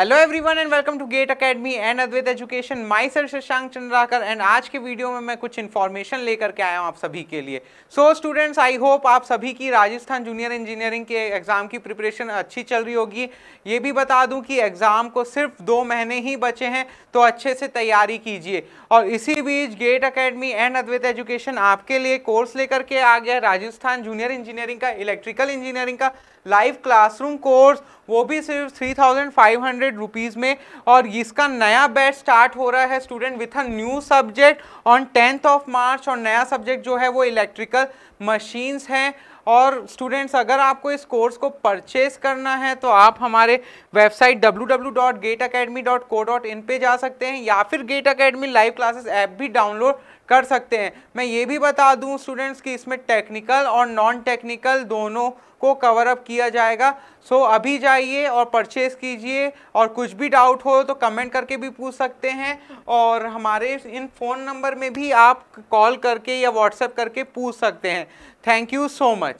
hello everyone and welcome to GATE academy and Advait education my sir Shashank Chandrakar and आज के video में मैं कुछ इन्फॉर्मेशन लेकर के आया हूँ आप सभी के लिए सो स्टूडेंट्स आई होप आप सभी की राजस्थान जूनियर इंजीनियरिंग के एग्ज़ाम की प्रिपरेशन अच्छी चल रही होगी ये भी बता दूँ कि एग्ज़ाम को सिर्फ दो महीने ही बचे हैं तो अच्छे से तैयारी कीजिए और इसी बीच GATE academy and Advait education आपके लिए कोर्स लेकर के आ गया राजस्थान जूनियर इंजीनियरिंग का इलेक्ट्रिकल इंजीनियरिंग का लाइव क्लासरूम कोर्स वो भी सिर्फ three thousand five hundred hundred rupees में और इसका नया बैच स्टार्ट हो रहा है student with a new subject on tenth of March और नया सब्जेक्ट जो है वो इलेक्ट्रिकल मशीन्स हैं और स्टूडेंट्स अगर आपको इस कोर्स को परचेस करना है तो आप हमारे वेबसाइट www.gateacademy.co.in पे जा सकते हैं या फिर GATE academy live classes app भी डाउनलोड कर सकते हैं मैं ये भी बता दूं स्टूडेंट्स कि इसमें टेक्निकल और नॉन टेक्निकल दोनों को कवर अप किया जाएगा सो so, अभी जाइए और परचेज़ कीजिए और कुछ भी डाउट हो तो कमेंट करके भी पूछ सकते हैं और हमारे इन फ़ोन नंबर में भी आप कॉल करके या व्हाट्सएप करके पूछ सकते हैं थैंक यू सो मच